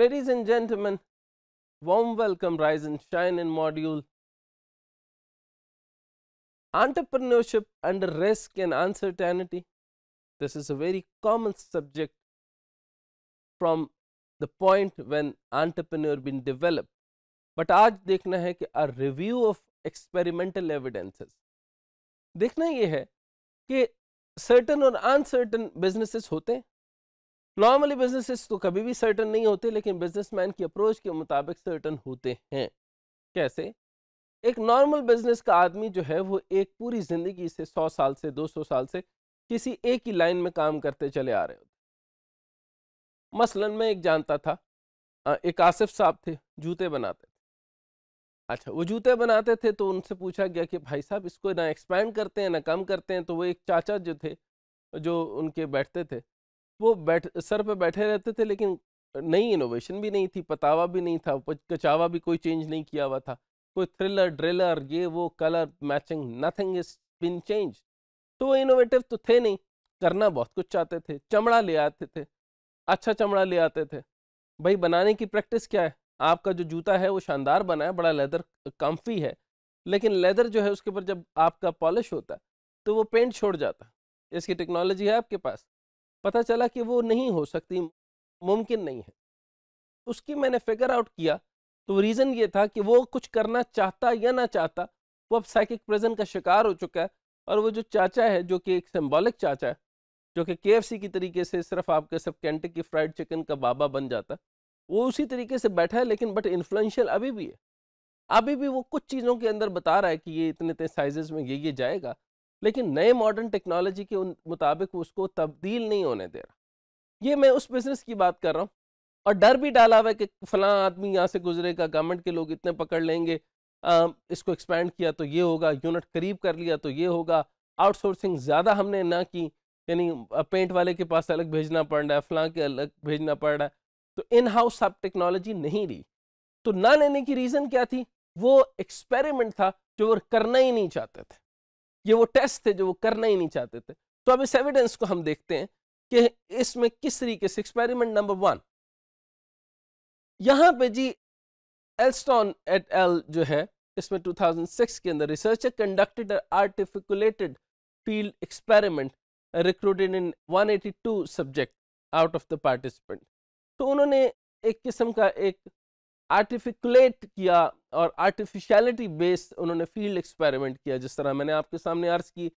ladies and gentlemen, warm welcome Rise and Shine in module Entrepreneurship under risk and uncertainty. This is a very common subject from the point when entrepreneur been developed. But aaj dekhna hai ki a review of experimental evidences. Dekhna ye hai ki certain or uncertain businesses hote hain. Normally businesses तो कभी भी certain नहीं होते लेकिन businessman की approach के मुताबिक certain होते हैं कैसे एक नॉर्मल बिजनेस का आदमी जो है वो एक पूरी ज़िंदगी से सौ साल से दो सौ साल से किसी एक ही लाइन में काम करते चले आ रहे होते मसलन मैं एक जानता था एक आसिफ साहब थे जूते बनाते थे अच्छा वो जूते बनाते थे तो उनसे पूछा गया कि भाई साहब इसको ना एक्सपैंड करते हैं ना कम करते हैं तो वो एक चाचा जो थे जो उनके बैठते थे वो बैठ सर पे बैठे रहते थे लेकिन नई इनोवेशन भी नहीं थी पतावा भी नहीं था कचावा भी कोई चेंज नहीं किया हुआ था कोई थ्रिलर ड्रिलर ये वो colour matching nothing is been change तो वो इनोवेटिव तो थे नहीं करना बहुत कुछ चाहते थे चमड़ा ले आते थे अच्छा चमड़ा ले आते थे भाई बनाने की प्रैक्टिस क्या है आपका जो जूता है वो शानदार बना है बड़ा लेदर कम्फी है लेकिन लेदर जो है उसके ऊपर जब आपका पॉलिश होता है तो वो पेंट छोड़ जाता है इसकी टेक्नोलॉजी है आपके पास पता चला कि वो नहीं हो सकती मुमकिन नहीं है उसकी मैंने फिगर आउट किया तो रीज़न ये था कि वो कुछ करना चाहता या ना चाहता वो अब साइकिक प्रेजेंट का शिकार हो चुका है और वो जो चाचा है जो कि एक सिम्बॉलिक चाचा है जो कि के की तरीके से सिर्फ आपके सिर्फ की फ्राइड चिकन का बाबा बन जाता है वो उसी तरीके से बैठा है लेकिन बट इन्फ्लुएंशियल अभी भी है अभी भी वो कुछ चीज़ों के अंदर बता रहा है कि ये इतने इतने साइजेस में ये ये जाएगा लेकिन नए मॉडर्न टेक्नोलॉजी के मुताबिक उसको तब्दील नहीं होने दे रहा ये मैं उस बिज़नेस की बात कर रहा हूँ और डर भी डाला हुआ है कि फलां आदमी यहाँ से गुजरेगा गवर्नमेंट के लोग इतने पकड़ लेंगे आ, इसको एक्सपैंड किया तो ये होगा यूनिट करीब कर लिया तो ये होगा आउटसोर्सिंग ज़्यादा हमने ना की यानी पेंट वाले के पास अलग भेजना पड़ रहा है फलां के अलग भेजना पड़ रहा है तो इन हाउस आप टेक्नोलॉजी नहीं ली तो ना लेने की रीज़न क्या थी वो एक्सपेरिमेंट था जो वो करना ही नहीं चाहते थे ये वो टेस्ट थे जो वो करना ही नहीं चाहते थे तो अब इस एविडेंस को हम देखते हैं कि इसमें किस तरीके से एक्सपेरिमेंट नंबर वन यहां पे जी एल्स्टॉन एट एल जो है इसमें 2006 के अंदर researcher conducted artefactual field experiment recruited in 182 subject out of the participant तो उन्होंने एक किस्म का एक आर्टिफिकुलेट किया और आर्टिफिशलिटी बेस्ड उन्होंने फील्ड एक्सपेरिमेंट किया जिस तरह मैंने आपके सामने अर्ज की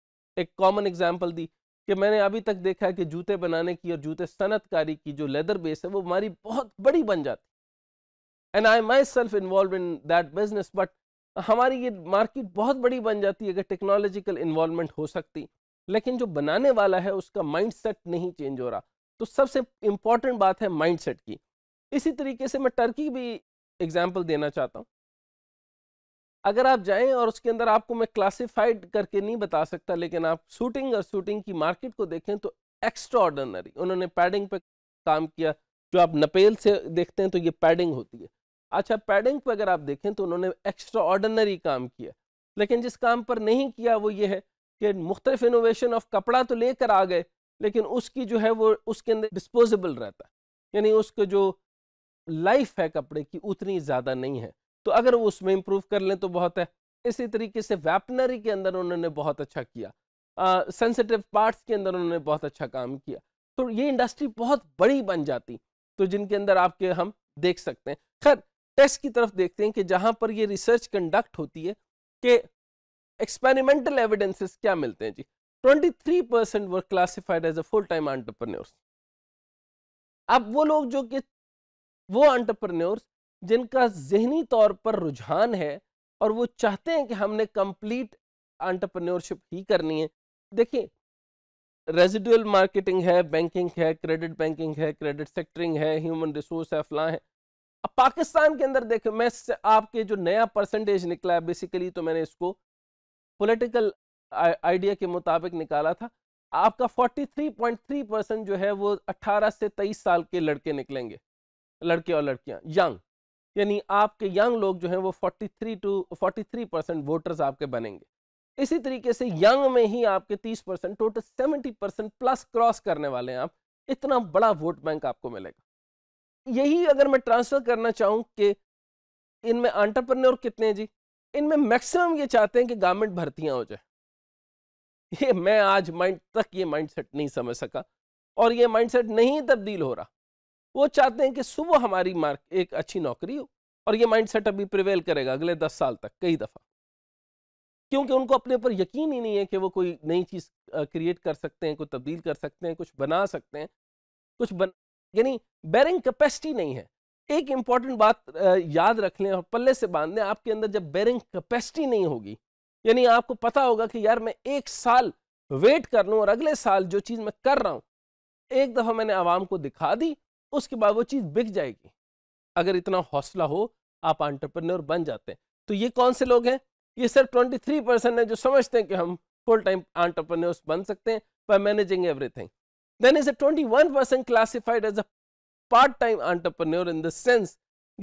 एक कॉमन एग्जाम्पल दी कि मैंने अभी तक देखा है कि जूते बनाने की और जूते सनतकारी की जो लेदर बेस है वो हमारी बहुत बड़ी बन जाती and I myself involve in that business but हमारी ये मार्केट बहुत बड़ी बन जाती है अगर टेक्नोलॉजिकल इन्वॉल्वमेंट हो सकती लेकिन जो बनाने वाला है उसका माइंडसेट नहीं चेंज हो रहा तो सबसे इम्पॉर्टेंट बात है माइंडसेट की इसी तरीके से मैं टर्की भी एग्जाम्पल देना चाहता हूँ अगर आप जाएं और उसके अंदर आपको मैं क्लासिफाइड करके नहीं बता सकता लेकिन आप शूटिंग और शूटिंग की मार्केट को देखें तो एक्स्ट्राऑर्डनरी उन्होंने पैडिंग पे काम किया जो आप नपेल से देखते हैं तो ये पैडिंग होती है अच्छा पैडिंग पर अगर आप देखें तो उन्होंने एक्स्ट्रा ऑर्डनरी काम किया लेकिन जिस काम पर नहीं किया वो ये है कि मुख्तलिफ इनोवेशन ऑफ कपड़ा तो लेकर आ गए लेकिन उसकी जो है वो उसके अंदर डिस्पोजेबल रहता है यानी उसको जो लाइफ है कपड़े की उतनी ज़्यादा नहीं है तो अगर वो उसमें इम्प्रूव कर लें तो बहुत है इसी तरीके से वेपनरी के अंदर उन्होंने बहुत अच्छा किया सेंसिटिव पार्ट्स के अंदर उन्होंने बहुत अच्छा काम किया तो ये इंडस्ट्री बहुत बड़ी बन जाती तो जिनके अंदर आपके हम देख सकते हैं खैर टेस्ट की तरफ देखते हैं कि जहाँ पर ये रिसर्च कंडक्ट होती है कि एक्सपेरिमेंटल एविडेंसेस क्या मिलते हैं जी 23 percent work classified as a full time entrepreneurs अब वो लोग जो कि वो अंटरप्रन्योर्स जिनका जहनी तौर पर रुझान है और वो चाहते हैं कि हमने कंप्लीट अंटरप्रन्योरशिप ही करनी है देखिए रेजिडुअल मार्केटिंग है बैंकिंग है क्रेडिट बैंकिंग है क्रेडिट सेक्टरिंग है ह्यूमन रिसोर्स है फला है अब पाकिस्तान के अंदर देखो मैं आपके जो नया परसेंटेज निकला है बेसिकली तो मैंने इसको पॉलिटिकल आइडिया के मुताबिक निकाला था आपका 43.3 परसेंट जो है वो 18 से 23 साल के लड़के निकलेंगे लड़के और लड़कियां यंग यानी आपके यंग लोग जो हैं वो 43 टू 43 परसेंट वोटर्स आपके बनेंगे इसी तरीके से यंग में ही आपके 30 percent total 70 percent plus cross करने वाले हैं आप इतना बड़ा वोट बैंक आपको मिलेगा यही अगर मैं ट्रांसफ़र करना चाहूँ कि इनमें आंटरप्रन कितने हैं जी इनमें मैक्सिमम ये चाहते हैं कि गवर्नमेंट भर्तियाँ हो जाए ये मैं आज माइंड तक ये माइंड नहीं समझ सका और ये माइंडसेट नहीं तब्दील हो रहा वो चाहते हैं कि सुबह हमारी मार्क एक अच्छी नौकरी हो और ये माइंडसेट अभी प्रिवेल करेगा अगले दस साल तक कई दफ़ा क्योंकि उनको अपने ऊपर यकीन ही नहीं है कि वो कोई नई चीज़ क्रिएट कर सकते हैं कोई तब्दील कर सकते हैं कुछ बना सकते हैं कुछ बन यानी बैरिंग कैपेसिटी नहीं है एक इंपॉर्टेंट बात याद रख लें और पल्ले से बांध लें आपके अंदर जब बैरिंग कैपेसिटी नहीं होगी यानी आपको पता होगा कि यार मैं एक साल वेट कर लूँ और अगले साल जो चीज़ मैं कर रहा हूँ एक दफ़ा मैंने आवाम को दिखा दी उसके बाद वो चीज़ बिक जाएगी अगर इतना हौसला हो आप एंटरप्रेन्योर बन जाते हैं तो ये कौन से लोग हैं ये सिर्फ ट्वेंटी थ्री परसेंट है जो समझते हैं कि हम फुल टाइम एंटरप्रेन्योर्स बन सकते हैं by managing everything then is a 21% classified as a part-time entrepreneur in the sense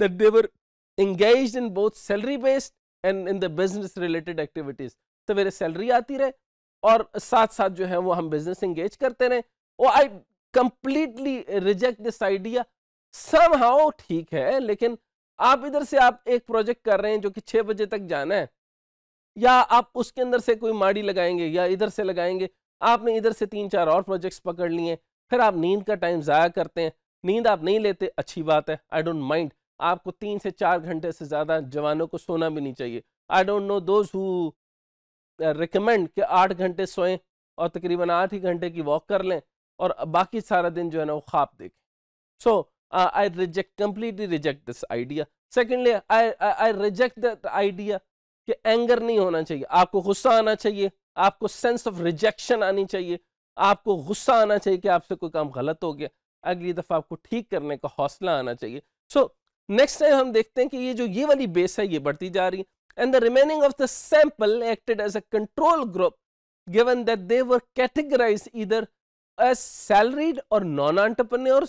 that they were in both salary based and in the business related activities तो मेरे सैलरी आती रहे और साथ साथ जो है वो हम बिजनेस इंगेज करते रहे और I completely reject this idea somehow ठीक है लेकिन आप इधर से आप एक प्रोजेक्ट कर रहे हैं जो कि छः बजे तक जाना है या आप उसके अंदर से कोई माड़ी लगाएंगे या इधर से लगाएंगे आपने इधर से तीन चार और प्रोजेक्ट्स पकड़ लिए फिर आप नींद का टाइम ज़ाया करते हैं नींद आप नहीं लेते अच्छी बात है आई डोंट माइंड आपको तीन से चार घंटे से ज़्यादा जवानों को सोना भी नहीं चाहिए I don't know those who recommend कि आठ घंटे सोएं और तकरीबन आठ ही घंटे की वॉक कर लें और बाकी सारा दिन जो है ना वो ख्वाब देखें so I reject completely reject this idea secondly I I reject that idea कि एंगर नहीं होना चाहिए आपको गुस्सा आना चाहिए आपको सेंस ऑफ रिजेक्शन आनी चाहिए आपको गुस्सा आना चाहिए कि आपसे कोई काम गलत हो गया अगली दफ़ा आपको ठीक करने का हौसला आना चाहिए सो नेक्स्ट टाइम हम देखते हैं कि ये जो ये वाली बेस है ये बढ़ती जा रही है and the remaining of the sample acted as a control group given that they were categorize इधर सैलरीड और नॉन एंटरप्रन्योर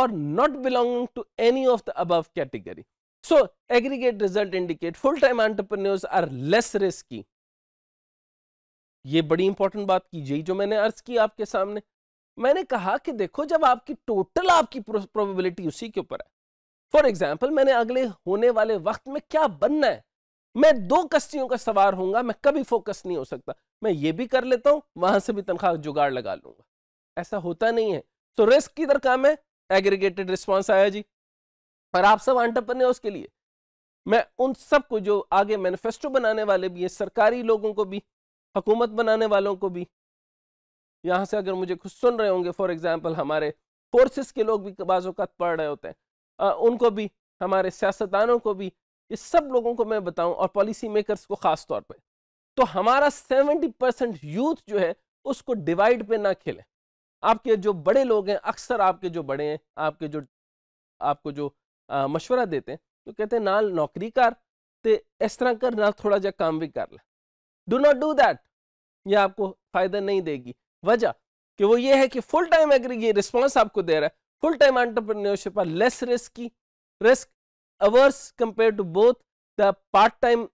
और not belonging to any of the the category so aggregate result indicate full time entrepreneurs are less risky ये बड़ी important बात की जी जो मैंने अर्ज की आपके सामने मैंने कहा कि देखो जब आपकी टोटल आपकी प्रोबेबिलिटी उसी के ऊपर है फॉर एग्जाम्पल मैंने अगले होने वाले वक्त में क्या बनना है मैं दो कश्तियों का सवार होऊंगा मैं कभी फोकस नहीं हो सकता मैं ये भी कर लेता हूं वहां से भी तनख्वाह जुगाड़ लगा लूंगा ऐसा होता नहीं है तो रिस्क किधर काम है एग्रीगेटेड रिस्पॉन्स आया जी और आप सब आंटरप्रन्योर्स उसके लिए मैं उन सब को जो आगे मैनिफेस्टो बनाने वाले भी हैं सरकारी लोगों को भी हुकूमत बनाने वालों को भी यहाँ से अगर मुझे खुद सुन रहे होंगे फॉर एग्जाम्पल हमारे फोर्सेस के लोग भी बाज़ात पढ़ रहे होते हैं आ, उनको भी हमारे सियासतदानों को भी ये सब लोगों को मैं बताऊं और पॉलिसी मेकर्स को ख़ास तौर पर तो हमारा सेवेंटी परसेंट यूथ जो है उसको डिवाइड पर ना खेलें आपके जो बड़े लोग हैं अक्सर आपके जो बड़े हैं आपके जो आपको जो मशवरा देते हैं तो कहते हैं नाल नौकरी कर तो इस तरह कर ना थोड़ा जहा काम भी कर ले डू नॉट डू दैट ये आपको फ़ायदा नहीं देगी वजह कि वो ये है कि फुल टाइम अगर ये रिस्पॉन्स आपको दे रहा है full time entrepreneurship are less की risk hours compare to both the part time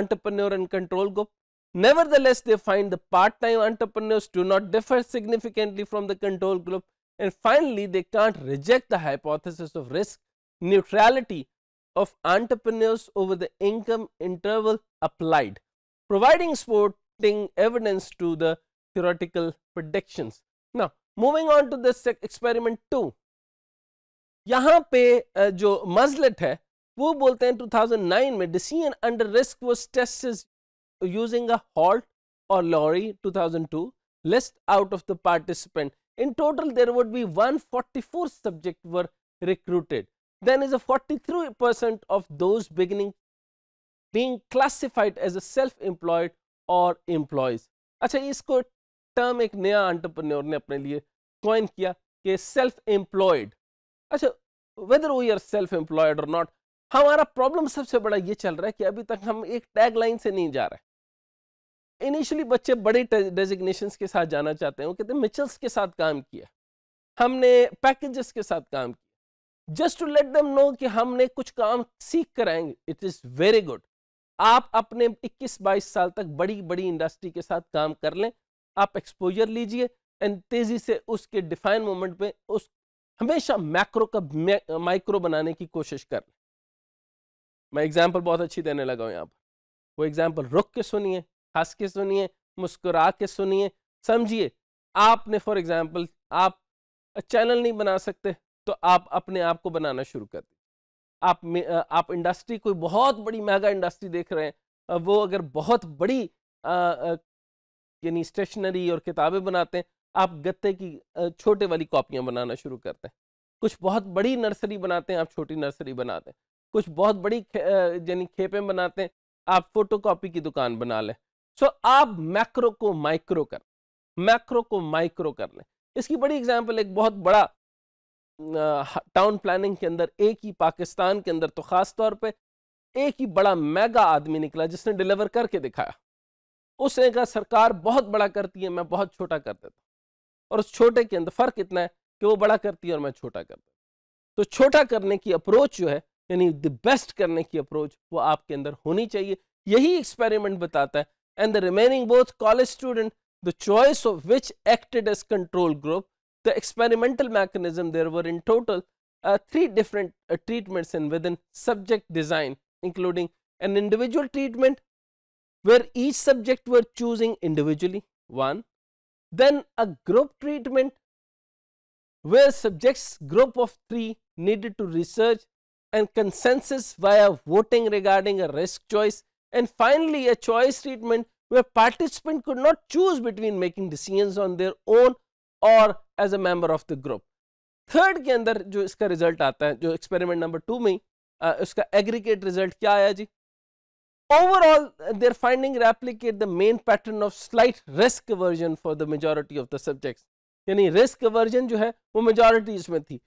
entrepreneur and control group Nevertheless, they find the part-time entrepreneurs do not differ significantly from the control group and finally, they can't reject the hypothesis of risk neutrality of entrepreneurs over the income interval applied, providing supporting evidence to the theoretical predictions. Now, moving on to this experiment 2. यहाँ पे जो मजलेट है वो बोलते हैं 2009 में decision under risk was tested using a halt or lorry 2002 list out of the participant. In total, there would be 144 subject were recruited. Then is a 43 of those beginning being classified as a self-employed or employees acha isko term ek naya entrepreneur ne apne liye coin kiya ke self employed acha whether we are self employed or not hamara problem sabse bada ye chal raha hai ki abhi tak hum ek tagline se nahi ja rahe initially बच्चे बड़े designation के साथ जाना चाहते हैं वो कहते हैं मिचल्स के साथ काम किया हमने पैकेजेस के साथ काम किया just to let them know कि हमने कुछ काम सीख कर आएंगे इट इज़ वेरी गुड आप अपने 21-22 साल तक बड़ी बड़ी इंडस्ट्री के साथ काम कर लें आप एक्सपोजर लीजिए एंड तेज़ी से उसके डिफाइन मोमेंट में उस हमेशा मैक्रो का माइक्रो बनाने की कोशिश कर लें मैं एग्जाम्पल बहुत अच्छी देने लगा हूँ यहाँ पर वो एग्जाम्पल रुक के सुनिए हंस के सुनिए मुस्कुरा के सुनिए समझिए आपने फॉर एग्जाम्पल आप चैनल नहीं बना सकते तो आप अपने आप को बनाना शुरू कर दीजिए आप आप इंडस्ट्री कोई बहुत बड़ी महंगा इंडस्ट्री देख रहे हैं वो अगर बहुत बड़ी यानी स्टेशनरी और किताबें बनाते हैं आप गत्ते की छोटे वाली कॉपियाँ बनाना शुरू करते हैं कुछ बहुत बड़ी नर्सरी बनाते हैं आप छोटी नर्सरी बनाते हैं कुछ बहुत बड़ी यानी खे, खेपें बनाते हैं आप फोटो की दुकान बना लें सो आप मैक्रो को माइक्रो कर मैक्रो को माइक्रो कर लें इसकी बड़ी एग्जाम्पल एक बहुत बड़ा टाउन प्लानिंग के अंदर एक ही पाकिस्तान के अंदर तो ख़ास तौर पे एक ही बड़ा मेगा आदमी निकला जिसने डिलीवर करके दिखाया उसने कहा सरकार बहुत बड़ा करती है मैं बहुत छोटा कर देता और उस छोटे के अंदर फ़र्क इतना है कि वो बड़ा करती है और मैं छोटा कर देता तो छोटा करने की अप्रोच जो है यानी द बेस्ट करने की अप्रोच वो आपके अंदर होनी चाहिए यही एक्सपेरिमेंट बताता है and the remaining both college student, the choice of which acted as control group, the experimental mechanism there were in total uh, three different uh, treatments and within subject design including an individual treatment where each subject were choosing individually one, then a group treatment where subjects group of three needed to research and consensus via voting regarding a risk choice And finally, a choice treatment where participant could not choose between making decisions on their own or as a member of the group third ke andar jo iska result aata hai jo experiment number 2 mein आ, उसका aggregate result kya aaya ji overall their finding replicate the main pattern of slight risk aversion for the majority of the subjects yani risk aversion jo hai wo majority isme thi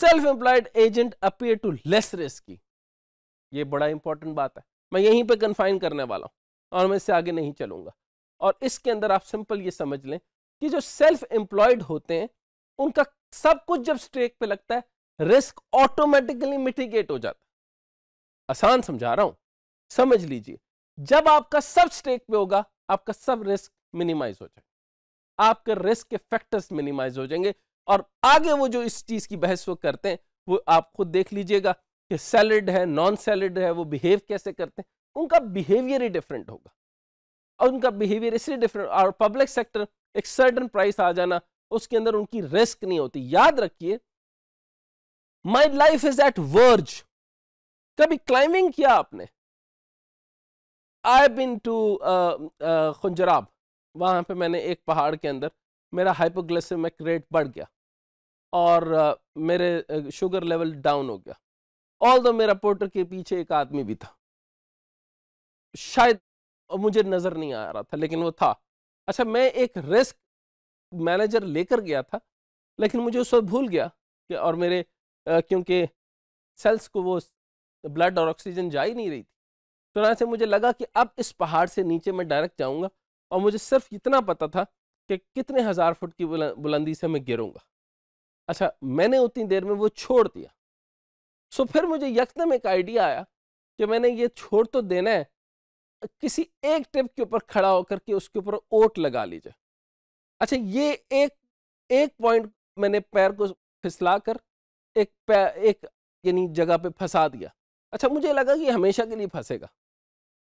self employed agent appear to less risky ye bada important baat hai मैं यहीं पे confine करने वाला हूँ और मैं इससे आगे नहीं चलूंगा और इसके अंदर आप सिंपल ये समझ लें कि जो सेल्फ एम्प्लॉयड होते हैं उनका सब कुछ जब स्ट्रेक पे लगता है रिस्क ऑटोमेटिकली मिटिगेट हो जाता है आसान समझा रहा हूं समझ लीजिए जब आपका सब स्टेक पे होगा आपका सब रिस्क मिनिमाइज हो जाएगा आपके रिस्क के फैक्टर्स मिनिमाइज हो जाएंगे और आगे वो जो इस चीज की बहस वो करते हैं वो आप खुद देख लीजिएगा कि सैलिड है नॉन सैलिड है वो बिहेव कैसे करते हैं उनका बिहेवियर ही डिफरेंट होगा और उनका बिहेवियर इसलिए डिफरेंट और पब्लिक सेक्टर एक सर्टन प्राइस आ जाना उसके अंदर उनकी रिस्क नहीं होती याद रखिए my life is at verge कभी क्लाइंबिंग किया आपने आई बिन टू खुंजराब वहाँ पे मैंने एक पहाड़ के अंदर मेरा हाइपोग्लिसेमिक रेट बढ़ गया और uh, मेरे शुगर लेवल डाउन हो गया ऑल दो मेरा पोर्टर के पीछे एक आदमी भी था शायद मुझे नज़र नहीं आ रहा था लेकिन वो था अच्छा मैं एक रिस्क मैनेजर लेकर गया था लेकिन मुझे उस वक्त भूल गया कि और मेरे क्योंकि सेल्स को वो ब्लड और ऑक्सीजन जा ही नहीं रही थी तो ना से मुझे लगा कि अब इस पहाड़ से नीचे मैं डायरेक्ट जाऊंगा और मुझे सिर्फ इतना पता था कि कितने हज़ार फुट की बुलंदी से मैं गिरूंगा अच्छा मैंने उतनी देर में वो छोड़ दिया सो फिर मुझे यकदम एक आइडिया आया कि मैंने ये छोड़ तो देना है किसी एक टिप के ऊपर खड़ा होकर के उसके ऊपर ओट लगा लीजिए अच्छा ये एक एक पॉइंट मैंने पैर को फिसला कर एक पैर एक यानी जगह पे फंसा दिया अच्छा मुझे लगा कि हमेशा के लिए फंसेगा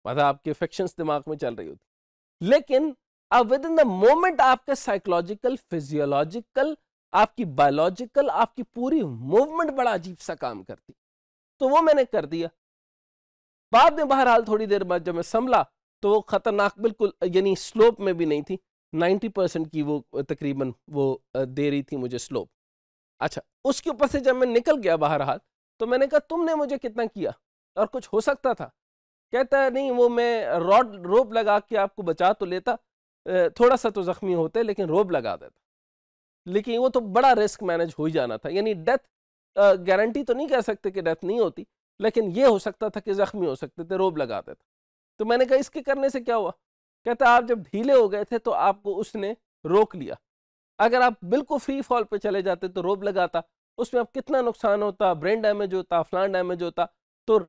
मतलब आपके फिक्शंस दिमाग में चल रही होती लेकिन अब विद इन द मोमेंट आपका साइकोलॉजिकल फिजियोलॉजिकल आपकी बायोलॉजिकल आपकी पूरी मूवमेंट बड़ा अजीब सा काम करती तो वो मैंने कर दिया बाद में बहरहाल थोड़ी देर बाद जब मैं संभला तो वो ख़तरनाक बिल्कुल यानी स्लोप में भी नहीं थी 90 परसेंट की वो तकरीबन वो दे रही थी मुझे स्लोप अच्छा उसके ऊपर से जब मैं निकल गया बहरहाल तो मैंने कहा तुमने मुझे कितना किया और कुछ हो सकता था कहता है नहीं वो मैं रॉड रोप लगा के आपको बचा तो लेता थोड़ा सा तो ज़ख्मी होते लेकिन रोप लगा देता लेकिन वो तो बड़ा रिस्क मैनेज हो ही जाना था यानी डेथ गारंटी तो नहीं कह सकते कि डेथ नहीं होती लेकिन ये हो सकता था कि ज़ख्मी हो सकते थे रोब लगाते थे तो मैंने कहा इसके करने से क्या हुआ कहता आप जब ढीले हो गए थे तो आपको उसने रोक लिया अगर आप बिल्कुल फ्री फॉल पे चले जाते तो रोब लगाता उसमें आप कितना नुकसान होता ब्रेन डैमेज होता फ्लान डैमेज होता तो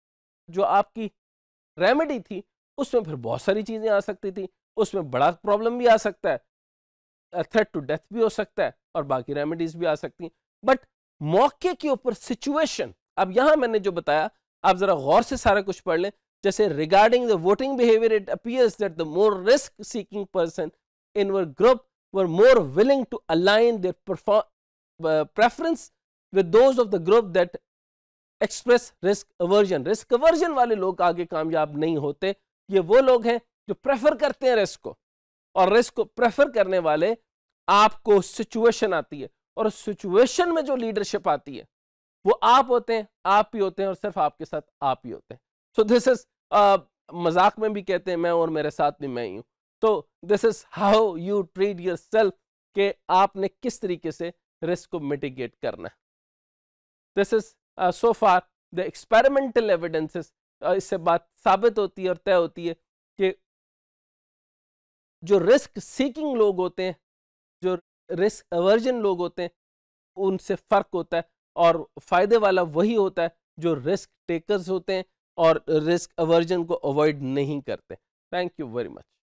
जो आपकी रेमेडी थी उसमें फिर बहुत सारी चीज़ें आ सकती थी उसमें बड़ा प्रॉब्लम भी आ सकता है थ्रेट टू डेथ भी हो सकता है और बाकी रेमेडीज़ भी आ सकती हैं बट मौके के ऊपर सिचुएशन अब यहां मैंने जो बताया आप जरा गौर से सारा कुछ पढ़ लें जैसे regarding the voting behaviour it appears that the more risk seeking person in were group were more willing to align their preference with those of the group that express risk aversion risk aversion वाले लोग आगे कामयाब नहीं होते ये वो लोग हैं जो प्रेफर करते हैं रिस्क को और रिस्क को प्रेफर करने वाले आपको सिचुएशन आती है और सिचुएशन में जो लीडरशिप आती है वो आप होते हैं आप ही होते हैं और सिर्फ आपके साथ आप ही होते हैं सो दिस इज मजाक में भी कहते हैं मैं और मेरे साथ भी मैं ही हूँ तो this is how you treat yourself के आपने किस तरीके से रिस्क को मिटिगेट करना है this is so far the experimental evidences इससे बात साबित होती है और तय होती है कि जो रिस्क सीकिंग लोग होते हैं जो रिस्क एवर्जन लोग होते हैं उनसे फ़र्क होता है और फ़ायदे वाला वही होता है जो रिस्क टेकर्स होते हैं और रिस्क अवर्जन को अवॉइड नहीं करते थैंक यू वेरी मच